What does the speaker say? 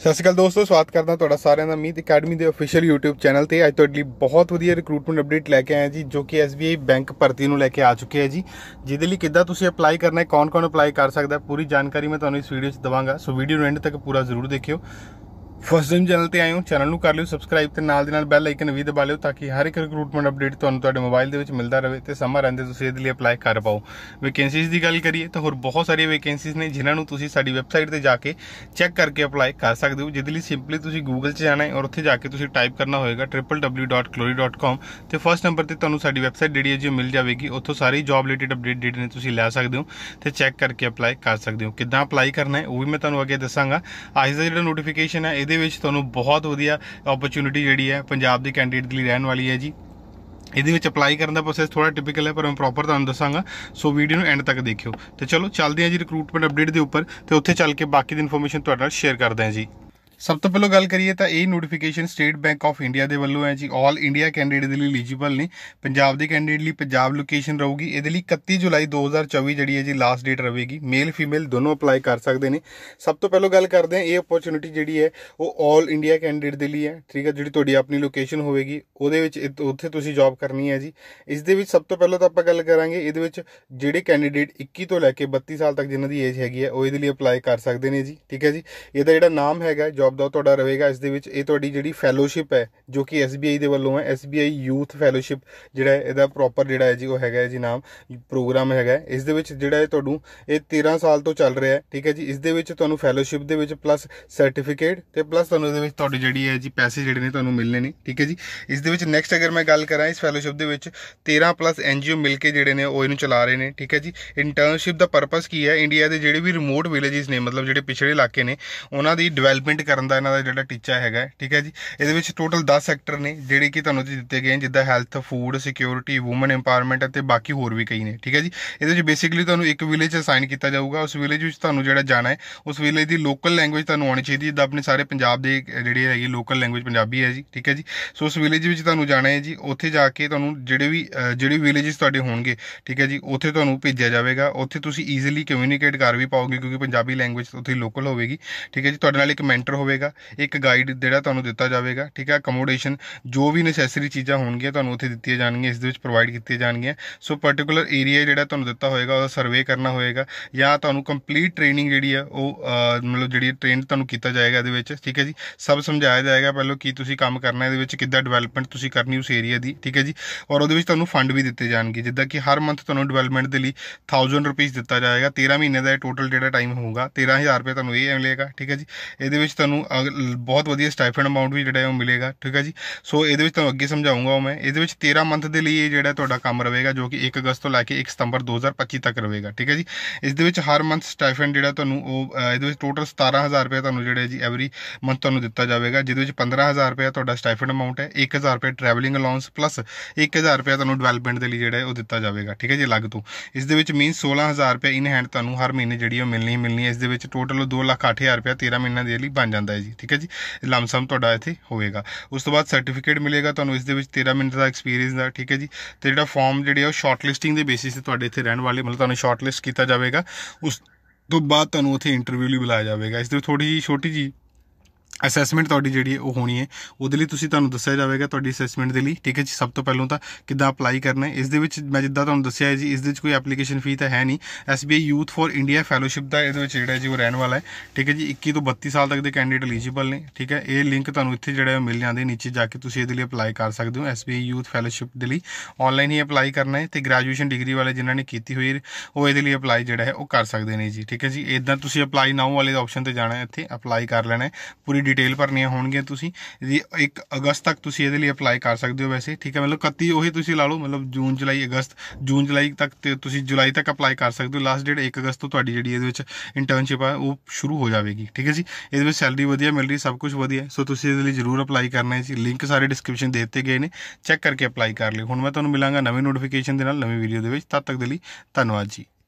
ਸਤਿ ਸ਼੍ਰੀ ਅਕਾਲ ਦੋਸਤੋ ਸਵਾਗਤ ਕਰਦਾ ਤੁਹਾਡਾ ਸਾਰਿਆਂ ਦਾ ਮੀਤ ਅਕੈਡਮੀ ਦੇ ਅਫੀਸ਼ੀਅਲ YouTube ਚੈਨਲ ਤੇ ਅੱਜ ਤੁਹਾਡੇ ਲਈ ਬਹੁਤ ਵਧੀਆ ਰਿਕਰੂਟਮੈਂਟ ਅਪਡੇਟ ਲੈ ਕੇ ਆਇਆ ਜੀ ਜੋ ਕਿ SBI ਬੈਂਕ ਭਰਤੀ ਨੂੰ ਲੈ ਕੇ ਆ ਚੁੱਕੇ ਹੈ ਜੀ ਜਿਹਦੇ ਲਈ ਕਿੱਦਾਂ ਤੁਸੀਂ ਅਪਲਾਈ ਕਰਨਾ ਹੈ ਕੌਣ-ਕੌਣ ਅਪਲਾਈ ਕਰ ਸਕਦਾ ਹੈ ਪੂਰੀ ਜਾਣਕਾਰੀ ਮੈਂ ਤੁਹਾਨੂੰ ਇਸ ਵੀਡੀਓ 'ਚ ਦਵਾਂਗਾ ਸੋ ਵੀਡੀਓ ਨੂੰ ਐਂਡ ਤੱਕ ਪੂਰਾ ਜ਼ਰੂਰ ਦੇਖਿਓ ਫਸਟ ਟਾਈਮ ਚੈਨਲ ਤੇ ਆਏ ਹੋ ਚੈਨਲ ਨੂੰ ਕਰ ਲਿਓ ਸਬਸਕ੍ਰਾਈਬ ਤੇ ਨਾਲ ਦੇ ਨਾਲ ਬੈਲ ਆਈਕਨ ਵੀ ਦਬਾ ਲਿਓ ਤਾਂ ਕਿ ਹਰ ਇੱਕ ਰਿਕਰੂਟਮੈਂਟ ਅਪਡੇਟ ਤੁਹਾਨੂੰ ਤੁਹਾਡੇ ਮੋਬਾਈਲ ਦੇ ਵਿੱਚ ਮਿਲਦਾ ਰਹੇ ਤੇ ਸਮਾਂ ਰਹਿੰਦੇ ਤੁਸੀਂ ਇਹਦੇ ਲਈ ਅਪਲਾਈ ਕਰ ਪਾਓ ਵੈਕੈਂਸੀਜ਼ ਦੀ ਗੱਲ ਕਰੀਏ ਤਾਂ ਹੋਰ ਬਹੁਤ ਸਾਰੀਆਂ ਵੈਕੈਂਸੀਜ਼ ਨੇ ਜਿਨ੍ਹਾਂ ਨੂੰ ਤੁਸੀਂ ਸਾਡੀ ਵੈਬਸਾਈਟ ਤੇ ਜਾ ਕੇ ਚੈੱਕ ਕਰਕੇ ਅਪਲਾਈ ਕਰ ਸਕਦੇ ਹੋ ਜਿਹਦੇ ਲਈ ਸਿੰਪਲੀ ਤੁਸੀਂ Google 'ਚ ਜਾਣਾ ਹੈ ਔਰ ਉੱਥੇ ਜਾ ਕੇ ਤੁਸੀਂ ਟਾਈਪ ਕਰਨਾ ਹੋਏਗਾ www.clory.com ਤੇ ਫਸਟ ਨੰਬਰ ਤੇ ਤੁਹਾਨੂੰ ਸਾਡੀ ਵੈਬਸਾਈਟ ਜਿਹੜੀ ਹੈ ਜੀ ਮਿਲ ਜਾਵੇਗੀ ਉੱਥੋਂ ਸਾਰੀ ਜੌਬ ਰਿਲੇਟਡ ਅਪਡੇਟ ਜਿਹੜੇ ਨੇ ਤੁਸੀਂ ਲੈ ਸਕਦੇ ਹੋ ਤੇ ਚੈੱਕ ਕਰਕੇ ਅਪਲਾਈ ਕਰ ਸਕਦੇ ਹੋ ਕਿੱਦਾਂ ਅਪਲਾਈ ਕਰਨਾ ਹੈ ਉਹ ਵੀ ਮੈਂ ਤੁਹਾਨੂੰ ਅੱਗੇ ਦੱਸਾਂਗਾ ਅੱਜ ਦਾ ਜਿਹੜਾ ਨੋਟੀਫਿਕੇਸ਼ਨ ਹੈ ਇਹਦੇ ਵਿੱਚ ਤੁਹਾਨੂੰ ਬਹੁਤ ਵਧੀਆ ਓਪਰਚ्युनिटी ਜਿਹੜੀ ਹੈ ਪੰਜਾਬ ਦੇ ਕੈਂਡੀਡੇਟ ਲਈ ਰਹਿਣ ਵਾਲੀ ਹੈ ਜੀ ਇਹਦੇ ਵਿੱਚ ਅਪਲਾਈ ਕਰਨ ਦਾ ਪ੍ਰੋਸੈਸ ਥੋੜਾ ਟਿਪੀਕਲ ਹੈ ਪਰ ਮੈਂ ਪ੍ਰੋਪਰ ਤੁਹਾਨੂੰ ਦੱਸਾਂਗਾ ਸੋ ਵੀਡੀਓ ਨੂੰ ਐਂਡ ਤੱਕ ਦੇਖਿਓ ਤੇ ਚਲੋ ਚੱਲਦੇ ਹਾਂ ਜੀ ਰਿਕਰੂਟਮੈਂਟ ਅਪਡੇਟ ਦੇ ਉੱਪਰ ਤੇ ਉੱਥੇ ਚੱਲ ਕੇ ਬਾਕੀ ਦੀ ਇਨਫੋਰਮੇਸ਼ਨ ਤੁਹਾਡੇ ਨਾਲ ਸ਼ੇਅਰ ਕਰਦੇ ਹਾਂ ਜੀ ਸਭ ਤੋਂ ਪਹਿਲਾਂ ਗੱਲ ਕਰੀਏ ਤਾਂ ਇਹ notification state bank of India ਦੇ ਵੱਲੋਂ ਹੈ ਜੀ 올 ਇੰਡੀਆ ਕੈਂਡੀਡੇਟ ਦੇ ਲਈ ਐਲੀਜੀਬਲ ਨੇ ਪੰਜਾਬ ਦੇ ਕੈਂਡੀਡੇਟ ਲਈ ਪੰਜਾਬ ਲੋਕੇਸ਼ਨ ਰਹੂਗੀ ਇਹਦੇ ਲਈ 31 ਜੁਲਾਈ 2024 ਜਿਹੜੀ ਹੈ ਜੀ ਲਾਸਟ ਡੇਟ ਰਹੇਗੀ ਮੇਲ ਫੀਮੇਲ ਦੋਨੋਂ ਅਪਲਾਈ ਕਰ ਸਕਦੇ ਨੇ ਸਭ ਤੋਂ ਪਹਿਲਾਂ ਗੱਲ ਕਰਦੇ ਹਾਂ ਇਹ ਓਪਰਚ्युनिटी ਜਿਹੜੀ ਹੈ ਉਹ 올 ਇੰਡੀਆ ਕੈਂਡੀਡੇਟ ਦੇ ਲਈ ਹੈ ਠੀਕ ਹੈ ਜਿਹੜੀ ਤੁਹਾਡੀ ਆਪਣੀ ਲੋਕੇਸ਼ਨ ਹੋਵੇਗੀ ਉਹਦੇ ਵਿੱਚ ਉੱਥੇ ਤੁਸੀਂ ਜੌਬ ਕਰਨੀ ਹੈ ਜੀ ਇਸ ਦੇ ਵਿੱਚ ਸਭ ਤੋਂ ਪਹਿਲਾਂ ਤਾਂ ਆਪਾਂ ਗੱਲ ਕਰਾਂਗੇ ਇਹਦੇ ਵਿੱਚ ਜਿਹੜੇ ਕੈਂਡੀਡੇਟ 21 ਤੋਂ ਲੈ ਕੇ 32 ਸਾਲ ਤੱਕ ਜਿਨ੍ਹਾਂ ਦੀ ਏਜ ਹੈਗੀ ਹੈ ਉਹ ਇਹਦੇ ਲਈ ਅਪਲਾਈ ਕਰ ਸਕਦੇ ਨੇ ਜੀ ਠੀਕ ਹੈ ਜੀ ਇਹਦਾ ਜਿਹੜਾ ਨਾਮ ਹੈਗਾ ਜੌਬ ਦਾ ਤੁਹਾਡਾ ਰਹੇਗਾ ਇਸ ਦੇ ਵਿੱਚ ਇਹ ਤੁਹਾਡੀ ਜਿਹੜੀ ਫੈਲੋਸ਼ਿਪ ਹੈ ਜੋ ਕਿ SBI ਦੇ ਵੱਲੋਂ ਹੈ SBI ਯੂਥ ਫੈਲੋਸ਼ਿਪ ਜਿਹੜਾ ਇਹਦਾ ਪ੍ਰੋਪਰ ਜਿਹੜਾ ਹੈ ਜੀ ਉਹ ਹੈਗਾ ਜੀ ਨਾਮ ਪ੍ਰੋਗਰਾਮ ਹੈਗਾ ਇਸ ਦੇ ਵਿੱਚ ਜਿਹੜਾ ਇਹ ਤੁਹਾਨੂੰ ਇਹ 13 ਸਾਲ ਤੋਂ ਚੱਲ ਰਿਹਾ ਹੈ ਠੀਕ ਹੈ ਜੀ ਇਸ ਦੇ ਵਿੱਚ ਤੁਹਾਨੂੰ ਫੈਲੋਸ਼ਿਪ ਦੇ ਵਿੱਚ ਪਲੱਸ ਸਰਟੀਫਿਕੇਟ ਤੇ ਪਲੱਸ ਤੁਹਾਨੂੰ ਇਹਦੇ ਵਿੱਚ ਤੁਹਾਡੀ ਜਿਹੜੀ ਹੈ ਜੀ ਪੈਸੇ ਜਿਹੜੇ ਨੇ ਤੁਹਾਨੂੰ ਮਿਲਨੇ ਨੇ ਠੀਕ ਹੈ ਜੀ ਇਸ ਦੇ ਵਿੱਚ ਨੈਕਸਟ ਅਗਰ ਮੈਂ ਗੱਲ ਕਰਾਂ ਇਸ ਫੈਲੋਸ਼ਿਪ ਦੇ ਵਿੱਚ 13 ਪਲੱਸ NGO ਮਿਲ ਕੇ ਜਿਹੜੇ ਨੇ ਉਹ ਇਹਨੂੰ ਚਲਾ ਰਹੇ ਨੇ ਠੀਕ ਹੈ ਜੀ ਇੰਟਰਨਸ਼ਿਪ ਦਾ ਪਰਪਸ ਕੀ ਹੈ ਇੰਡੀਆ ਦੇ ਜਿਹੜੇ ਵੀ ਰਿਮੋਟ ਵਿਲੇजेस ਨੇ ਮਤਲਬ ਜਿਹੜੇ ਪਿਛੜੇ ਇਲਾਕੇ ਨੇ ਉਹਨਾਂ ਦੀ ਡਿਵੈਲਪਮੈਂਟ ਕਰਨ ਦਾ ਇਹਨਾਂ ਦਾ ਜਿਹੜਾ ਟੀਚਾ ਹੈਗਾ ਠੀਕ ਹੈ ਜੀ ਇਹਦੇ ਵਿੱਚ ਟੋਟਲ 10 ਸੈਕਟਰ ਨੇ ਜਿਹੜੇ ਕਿ ਤੁਹਾਨੂੰ ਦਿੱਤੇ ਗਏ ਜਿੱਦਾਂ health food security women empowerment ਅਤੇ ਬਾਕੀ ਹੋਰ ਵੀ ਕਈ ਨੇ ਠੀਕ ਹੈ ਜੀ ਇਹਦੇ ਵਿੱਚ ਬੇਸਿਕਲੀ ਤੁਹਾਨੂੰ ਇੱਕ ਵਿਲੇਜ ਅਸਾਈਨ ਕੀਤਾ ਜਾਊਗਾ ਉਸ ਵਿਲੇਜ ਵਿੱਚ ਤੁਹਾਨੂੰ ਜਿਹੜਾ ਜਾਣਾ ਹੈ ਉਸ ਵਿਲੇਜ ਦੀ ਲੋਕਲ ਲੈਂਗੁਏਜ ਤੁਹਾਨੂੰ ਆਉਣੀ ਚਾਹੀਦੀ ਜਿੱਦਾਂ ਆਪਣੇ ਸਾਰੇ ਪੰਜਾਬ ਦੇ ਜਿਹੜੇ ਹੈਗੇ ਲੋਕਲ ਲੈਂਗੁਏਜ ਪੰਜਾਬੀ ਹੈ ਜੀ ਠੀਕ ਹੈ ਜੀ ਸੋ ਉਸ ਵਿਲੇਜ ਵਿੱਚ ਤੁਹਾਨੂੰ ਜਾਣਾ ਹੈ ਜੀ ਉੱਥੇ ਜਾ ਕੇ ਤੁਹਾਨੂੰ ਜਿਹੜੇ ਵੀ ਜਿਹੜੇ ਵਿਲੇजेस ਤੁਹਾਡੇ ਹੋਣਗੇ ਠੀਕ ਹੈ ਜੀ ਉੱਥੇ ਤੁਹਾਨੂੰ ਭੇਜਿਆ ਜਾਵੇਗਾ ਉੱਥੇ ਤੁਸੀਂ ਈਜ਼ੀਲੀ ਕਮਿਊਨੀਕੇਟ ਕਰ ਵੀ ਪਾਓਗੇ ਕਿਉਂਕਿ ਪੰਜਾਬੀ ਲੈਂਗੁਏਜ ਉੱਥੇ ਲੋਕਲ ਹੋਵੇਗੀ ਠੀਕ ਹੈ ਜੀ ਤੁਹਾਡੇ ਨਾਲ ਇੱਕ ਮੈਂਟਰ ਹੋਵੇਗਾ ਇੱਕ ਗਾਈਡ ਜਿਹੜਾ ਤੁਹਾਨੂੰ ਦਿੱਤਾ ਜਾਵੇਗਾ ਠੀਕ ਹੈ ਅਕਮੋਡੇਸ਼ਨ ਜੋ ਵੀ ਨੈਸੈਸਰੀ ਚੀਜ਼ਾਂ ਹੋਣਗੀਆਂ ਤੁਹਾਨੂੰ ਉੱਥੇ ਦਿੱਤੀਆਂ ਜਾਣਗੀਆਂ ਇਸ ਦੇ ਵਿੱਚ ਪ੍ਰੋਵਾਈਡ ਕੀਤੀਆਂ ਜਾਣਗੀਆਂ ਸੋ ਪਾਰਟਿਕੂਲਰ ਏਰੀਆ ਜਿਹੜਾ ਤੁਹਾਨੂੰ ਦਿੱਤਾ ਹੋਏਗਾ ਉਹਦਾ ਸਰਵੇ ਕਰਨਾ ਹੋਏਗਾ ਜਾਂ ਤੁਹਾਨੂੰ ਕੰਪਲੀਟ ਟ੍ਰੇਨਿੰਗ ਜਿਹੜੀ ਆ ਉਹ ਮਤਲਬ ਜਿਹੜੀ ਟ੍ਰੇਨ ਤੁਹਾਨੂੰ ਕੀਤਾ ਜਾਏਗਾ ਇਹਦੇ ਵਿੱਚ ਠੀਕ ਹੈ ਜੀ ਸਭ ਸਮਝਾਇਆ ਜਾਏਗਾ ਪਹਿਲਾਂ ਕੀ ਤੁਸੀਂ ਕੰਮ ਕਰਨਾ ਇਹਦੇ ਵਿੱਚ ਕਿੱਦਾਂ ਡਿਵੈਲਪਮੈਂਟ ਤੁਸੀਂ ਕਰਨੀ ਉਸ ਏਰੀਆ ਦੀ ਠੀਕ ਹੈ ਜੀ ਔਰ ਉਹਦੇ ਵਿੱਚ ਤੁਹਾਨੂੰ ਫੰਡ ਵੀ ਦਿੱਤੇ ਜਾਣਗੇ ਜਿੱਦਾਂ ਕਿ ਹਰ ਮੰਥ ਤੁਹਾਨੂੰ ਡਿਵੈਲਪਮੈਂਟ ਦੇ ਲਈ 1000 ਰੁਪਏ ਦਿੱਤਾ ਜਾਏਗਾ 13 ਮਹੀਨੇ ਦਾ ਇਹ ਟੋਟਲ ਜਿਹੜਾ ਟਾਈਮ ਹੋਊਗਾ 13000 ਰੁਪਏ ਤੁਹਾਨੂੰ ਇਹ ਮਿਲੇਗਾ ਠੀਕ ਹੈ ਜੀ ਇਹਦੇ ਵਿੱਚ ਤੁਹਾਨੂੰ ਤੁਹਾਨੂੰ ਬਹੁਤ ਵਧੀਆ ਸਟਾਈਫਨ ਅਮਾਉਂਟ ਵੀ ਜਿਹੜਾ ਉਹ ਮਿਲੇਗਾ ਠੀਕ ਹੈ ਜੀ ਸੋ ਇਹਦੇ ਵਿੱਚ ਤੁਹਾਨੂੰ ਅੱਗੇ ਸਮਝਾਉਂਗਾ ਮੈਂ ਇਹਦੇ ਵਿੱਚ 13 ਮੰਥ ਦੇ ਲਈ ਇਹ ਜਿਹੜਾ ਤੁਹਾਡਾ ਕੰਮ ਰਹੇਗਾ ਜੋ ਕਿ 1 ਅਗਸਤ ਤੋਂ ਲੈ ਕੇ 1 ਸਤੰਬਰ 2025 ਤੱਕ ਰਹੇਗਾ ਠੀਕ ਹੈ ਜੀ ਇਸ ਦੇ ਵਿੱਚ ਹਰ ਮੰਥ ਸਟਾਈਫਨ ਜਿਹੜਾ ਤੁਹਾਨੂੰ ਉਹ ਇਹਦੇ ਵਿੱਚ ਟੋਟਲ 17000 ਰੁਪਏ ਤੁਹਾਨੂੰ ਜਿਹੜੇ ਜੀ ਐਵਰੀ ਮੰਥ ਤੁਹਾਨੂੰ ਦਿੱਤਾ ਜਾਵੇਗਾ ਜਿਹਦੇ ਵਿੱਚ 15000 ਰੁਪਏ ਤੁਹਾਡਾ ਸਟਾਈਫਨ ਅਮਾਉਂਟ ਹੈ 1000 ਰੁਪਏ ਟਰੈਵਲਿੰਗ ਅਲਾਉਂਸ ਪਲੱਸ 1000 ਰੁਪਏ ਤੁਹਾਨੂੰ ਡਿਵੈਲਪਮੈਂਟ ਦੇ ਲਈ ਜਿਹੜਾ ਉਹ ਦਿੱਤਾ ਜਾਵੇਗਾ ਠੀਕ ਹੈ ਜੀ ਅਲੱਗ ਤੋਂ ਇਸ ਦੇ ਵਿੱਚ ਮੀਨਸ 16000 ਰੁਪਏ ਇਨ ਹੈਂਡ ਤੁਹਾਨੂੰ ਹਰ ਮਹੀਨੇ ਜਿਹੜੀ ਉਹ ਮਿਲਣੀ ਮਿਲਣੀ ਹੈ ਇਸ ਦੇ ਵਿੱਚ ਟੋਟਲ 2 ਲੱਖ 8000 ਰੁਪਏ 13 ਮਹੀਨਿਆਂ ਦੇ ਲਈ ਬਣ ਜਾਂਦਾ ਹੁੰਦਾ ਹੈ ਜੀ ਠੀਕ ਹੈ ਜੀ ਲਮਸਮ ਤੁਹਾਡਾ ਇੱਥੇ ਹੋਵੇਗਾ ਉਸ ਤੋਂ ਬਾਅਦ ਸਰਟੀਫਿਕੇਟ ਮਿਲੇਗਾ ਤੁਹਾਨੂੰ ਇਸ ਦੇ ਵਿੱਚ 13 ਮਿੰਟ ਦਾ ਐਕਸਪੀਰੀਅੰਸ ਦਾ ਠੀਕ ਹੈ ਜੀ ਤੇ ਜਿਹੜਾ ਫਾਰਮ ਜਿਹੜੇ ਆ ਉਹ ਸ਼ਾਰਟ ਲਿਸਟਿੰਗ ਦੇ ਬੇਸਿਸ ਤੇ ਤੁਹਾਡੇ ਇੱਥੇ ਰਹਿਣ ਵਾਲੇ ਮਤਲਬ ਤੁਹਾਨੂੰ ਸ਼ਾਰਟ ਲਿਸਟ ਕੀਤਾ ਜਾਵੇਗਾ ਉਸ ਤੋਂ ਬਾਅਦ ਤੁਹਾਨੂੰ ਉੱਥੇ ਇੰਟਰਵਿਊ ਲਈ ਬੁਲਾਇਆ ਜਾਵੇਗਾ ਇਸ ਦੇ ਥੋੜੀ ਜੀ ਛੋਟੀ ਜੀ ਅਸੈਸਮੈਂਟ ਤੁਹਾਡੀ ਜਿਹੜੀ ਉਹ ਹੋਣੀ ਹੈ ਉਹਦੇ ਲਈ ਤੁਸੀਂ ਤੁਹਾਨੂੰ ਦੱਸਿਆ ਜਾਵੇਗਾ ਤੁਹਾਡੀ ਅਸੈਸਮੈਂਟ ਦੇ ਲਈ ਠੀਕ ਹੈ ਜੀ ਸਭ ਤੋਂ ਪਹਿਲਾਂ ਤਾਂ ਕਿੱਦਾਂ ਅਪਲਾਈ ਕਰਨਾ ਹੈ ਇਸ ਦੇ ਵਿੱਚ ਮੈਂ ਜਿੱਦਾਂ ਤੁਹਾਨੂੰ ਦੱਸਿਆ ਹੈ ਜੀ ਇਸ ਦੇ ਵਿੱਚ ਕੋਈ ਐਪਲੀਕੇਸ਼ਨ ਫੀ ਤਾਂ ਹੈ ਨਹੀਂ SBI youth for India fellowship ਦਾ ਇਹਦੇ ਵਿੱਚ ਜਿਹੜਾ ਜੀ ਉਹ ਰਹਿਣ ਵਾਲਾ ਹੈ ਠੀਕ ਹੈ ਜੀ 21 ਤੋਂ 32 ਸਾਲ ਤੱਕ ਦੇ ਕੈਂਡੀਡੇਟ ਐਲੀਜੀਬਲ ਨੇ ਠੀਕ ਹੈ ਇਹ ਲਿੰਕ ਤੁਹਾਨੂੰ ਇੱਥੇ ਜਿਹੜਾ ਮਿਲ ਜਾਂਦੇ ਨੀਚੇ ਜਾ ਕੇ ਤੁਸੀਂ ਇਹਦੇ ਲਈ ਅਪਲਾਈ ਕਰ ਸਕਦੇ ਹੋ ਐਸਬੀਆਈ ਯੂਥ ਫੈਲੋਸ਼ਿਪ ਦੇ ਲਈ ਆਨਲਾਈਨ ਹੀ ਅਪਲਾਈ ਕਰਨਾ ਹੈ ਤੇ ਗ੍ਰੈਜੂਏਸ਼ਨ ਡਿਗਰੀ ਵਾਲੇ ਜਿਨ੍ਹਾਂ ਨੇ ਕੀਤੀ ਹੋਈ ਉਹ ਇਹਦੇ ਲਈ ਅਪਲਾਈ ਜਿਹੜਾ ਹੈ ਉਹ ਕਰ ਸਕਦੇ ਨੇ ਜੀ ਠੀਕ ਹੈ ਜੀ ਇਦਾਂ ਤੁਸੀਂ ਅਪਲਾਈ ਨਾਓ ਵਾਲੇ ਆਪਸ਼ਨ ਤੇ ਜਾਣਾ ਹੈ ਇੱਥੇ ਅਪਲਾਈ ਕਰ ਲੈਣਾ ਹੈ ਪੂਰੀ ਵੀ ਡਿਟੇਲ ਭਰਨੀਆਂ ਹੋਣਗੀਆਂ ਤੁਸੀਂ ਜੀ 1 ਅਗਸਤ ਤੱਕ ਤੁਸੀਂ ਇਹਦੇ ਲਈ ਅਪਲਾਈ ਕਰ ਸਕਦੇ ਹੋ ਵੈਸੇ ਠੀਕ ਹੈ ਮਤਲਬ 31 ਉਹੀ ਤੁਸੀਂ ਲਾ ਲਓ ਮਤਲਬ ਜੂਨ ਜੁਲਾਈ ਅਗਸਤ ਜੂਨ ਜੁਲਾਈ ਤੱਕ ਤੇ ਤੁਸੀਂ ਜੁਲਾਈ ਤੱਕ ਅਪਲਾਈ ਕਰ ਸਕਦੇ ਹੋ ਲਾਸਟ ਡੇਟ 1 ਅਗਸਤ ਤੋਂ ਤੁਹਾਡੀ ਜਿਹੜੀ ਇਹਦੇ ਵਿੱਚ ਇੰਟਰਨਸ਼ਿਪ ਆ ਉਹ ਸ਼ੁਰੂ ਹੋ ਜਾਵੇਗੀ ਠੀਕ ਹੈ ਜੀ ਇਹਦੇ ਵਿੱਚ ਸੈਲਰੀ ਵਧੀਆ ਮਿਲ ਰਹੀ ਸਭ ਕੁਝ ਵਧੀਆ ਸੋ ਤੁਸੀਂ ਇਹਦੇ ਲਈ ਜ਼ਰੂਰ ਅਪਲਾਈ ਕਰਨਾ ਹੈ ਜੀ ਲਿੰਕ ਸਾਰੇ ਡਿਸਕ੍ਰਿਪਸ਼ਨ ਦੇ ਦਿੱਤੇ ਗਏ ਨੇ ਚੈੱਕ ਕਰਕੇ ਅਪਲਾਈ ਕਰ ਲਿਓ ਹੁਣ ਮੈਂ ਤੁਹਾਨੂੰ ਮਿਲਾਂਗਾ ਨਵੇਂ ਨੋਟੀਫਿਕੇਸ਼ਨ ਦੇ ਨਾਲ ਨਵੀਂ ਵੀਡੀਓ ਦੇ ਵਿੱਚ ਤਦ ਤੱਕ ਦੇ ਲਈ ਧੰਨਵਾਦ ਜੀ